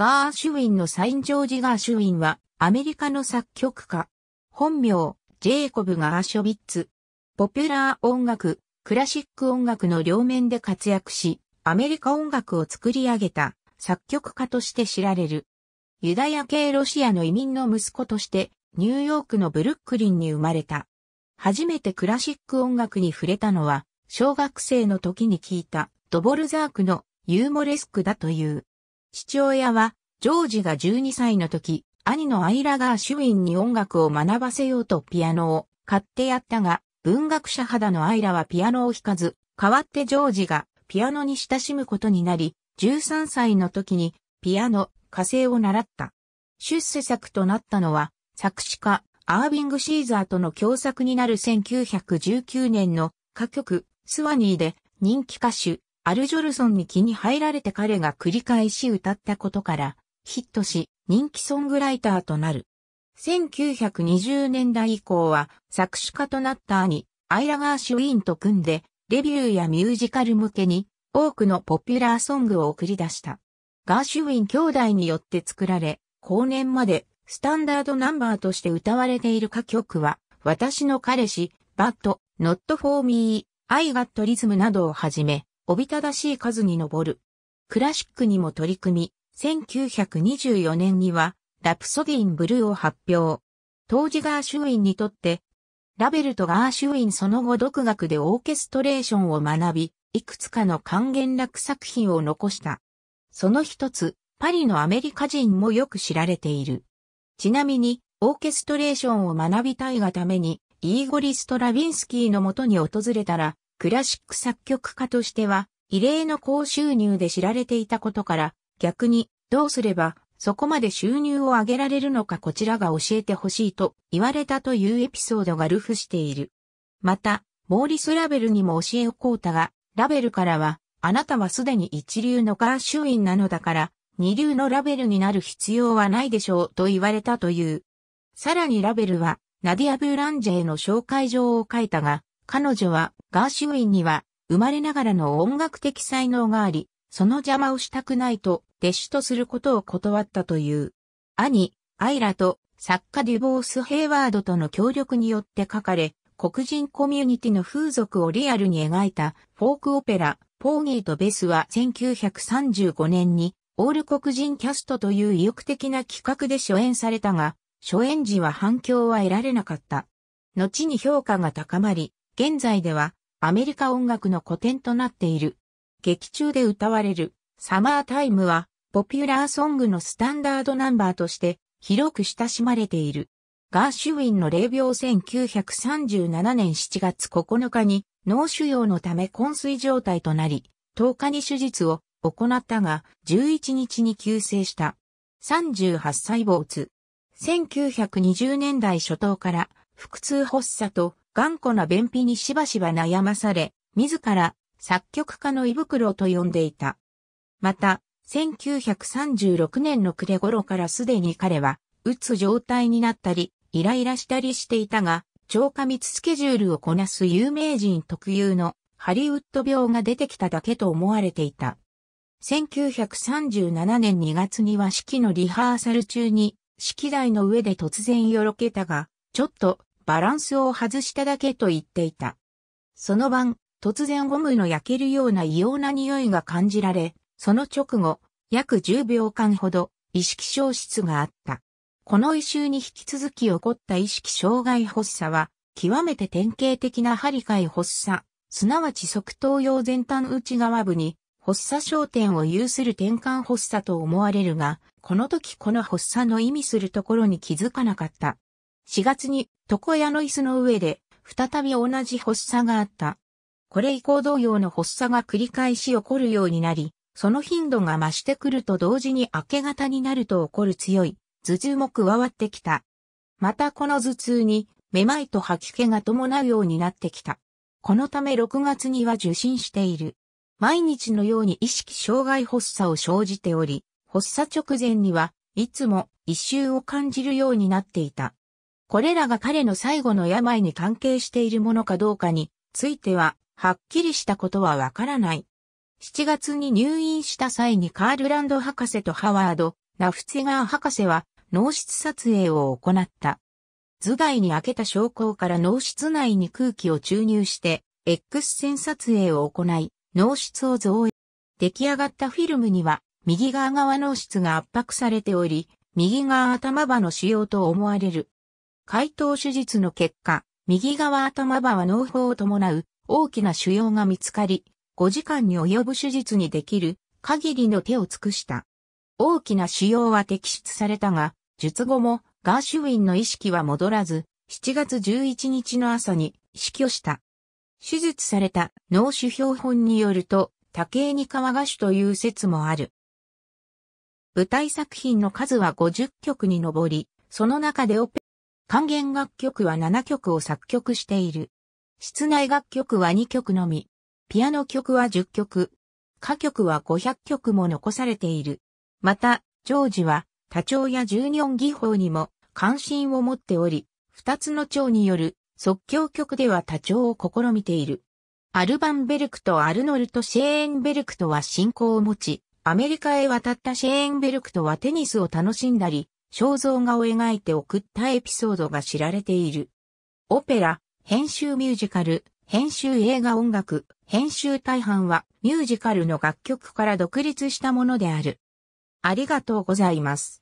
ガーシュウィンのサインジョージ・ガーシュウィンは、アメリカの作曲家。本名、ジェイコブ・ガーショビッツ。ポピュラー音楽、クラシック音楽の両面で活躍し、アメリカ音楽を作り上げた作曲家として知られる。ユダヤ系ロシアの移民の息子として、ニューヨークのブルックリンに生まれた。初めてクラシック音楽に触れたのは、小学生の時に聞いたドボルザークのユーモレスクだという。父親は、ジョージが12歳の時、兄のアイラガー・シュウィンに音楽を学ばせようとピアノを買ってやったが、文学者肌のアイラはピアノを弾かず、代わってジョージがピアノに親しむことになり、13歳の時にピアノ、火星を習った。出世作となったのは、作詞家、アービング・シーザーとの共作になる1919年の歌曲、スワニーで人気歌手、アルジョルソンに気に入られて彼が繰り返し歌ったことからヒットし人気ソングライターとなる。1920年代以降は作詞家となった兄、アイラ・ガーシュウィンと組んでレビューやミュージカル向けに多くのポピュラーソングを送り出した。ガーシュウィン兄弟によって作られ、後年までスタンダードナンバーとして歌われている歌曲は、私の彼氏、バット、ノットフォーミー、アイガットリズムなどをはじめ、おびただしい数に上る。クラシックにも取り組み、1924年には、ラプソディンブルーを発表。当時ガーシュウィンにとって、ラベルとガーシュウィンその後独学でオーケストレーションを学び、いくつかの還元楽作品を残した。その一つ、パリのアメリカ人もよく知られている。ちなみに、オーケストレーションを学びたいがために、イーゴリ・ストラビンスキーのもとに訪れたら、クラシック作曲家としては、異例の高収入で知られていたことから、逆に、どうすれば、そこまで収入を上げられるのかこちらが教えてほしいと言われたというエピソードがルフしている。また、モーリス・ラベルにも教えをこうたが、ラベルからは、あなたはすでに一流のガーシュウィンなのだから、二流のラベルになる必要はないでしょうと言われたという。さらにラベルは、ナディア・ブーランジェへの紹介状を書いたが、彼女はガーシュウィンには生まれながらの音楽的才能があり、その邪魔をしたくないと弟子とすることを断ったという。兄、アイラと作家デュボース・ヘイワードとの協力によって書かれ、黒人コミュニティの風俗をリアルに描いたフォークオペラ、ポーギーとベスは1935年にオール黒人キャストという意欲的な企画で初演されたが、初演時は反響は得られなかった。後に評価が高まり、現在ではアメリカ音楽の古典となっている。劇中で歌われるサマータイムはポピュラーソングのスタンダードナンバーとして広く親しまれている。ガーシュウィンの霊病1937年7月9日に脳腫瘍のため昏睡状態となり、10日に手術を行ったが、11日に急性した。38歳坊ツ1920年代初頭から腹痛発作と頑固な便秘にしばしば悩まされ、自ら作曲家の胃袋と呼んでいた。また、1936年の暮れ頃からすでに彼は、うつ状態になったり、イライラしたりしていたが、超過密スケジュールをこなす有名人特有のハリウッド病が出てきただけと思われていた。1937年2月には式のリハーサル中に、式台の上で突然よろけたが、ちょっとバランスを外しただけと言っていた。その晩、突然ゴムの焼けるような異様な匂いが感じられ、その直後、約10秒間ほど意識消失があった。この異臭に引き続き起こった意識障害発作は、極めて典型的な張り替え発作、すなわち側頭葉前端内側部に発作焦点を有する転換発作と思われるが、この時この発作の意味するところに気づかなかった。4月に床屋の椅子の上で再び同じ発作があった。これ以降同様の発作が繰り返し起こるようになり、その頻度が増してくると同時に明け方になると起こる強い頭痛も加わってきた。またこの頭痛にめまいと吐き気が伴うようになってきた。このため6月には受診している。毎日のように意識障害発作を生じており、発作直前にはいつも一周を感じるようになっていた。これらが彼の最後の病に関係しているものかどうかについては、はっきりしたことはわからない。7月に入院した際にカールランド博士とハワード、ラフツィガー博士は脳室撮影を行った。頭蓋に開けた証拠から脳室内に空気を注入して、X 線撮影を行い、脳室を増益。出来上がったフィルムには、右側側脳室が圧迫されており、右側頭場の腫瘍と思われる解凍手術の結果、右側頭部は脳胞を伴う大きな腫瘍が見つかり、5時間に及ぶ手術にできる限りの手を尽くした。大きな腫瘍は摘出されたが、術後もガーシュウィンの意識は戻らず、7月11日の朝に死去した。手術された脳腫標本によると、多形に川が子という説もある。舞台作品の数は50曲に上り、その中でオペ管弦楽曲は7曲を作曲している。室内楽曲は2曲のみ。ピアノ曲は10曲。歌曲は500曲も残されている。また、ジョージは多調や十二音技法にも関心を持っており、二つの調による即興曲では多調を試みている。アルバンベルクとアルノルト・シェーンベルクとは信仰を持ち、アメリカへ渡ったシェーンベルクとはテニスを楽しんだり、肖像画を描いて送ったエピソードが知られている。オペラ、編集ミュージカル、編集映画音楽、編集大半はミュージカルの楽曲から独立したものである。ありがとうございます。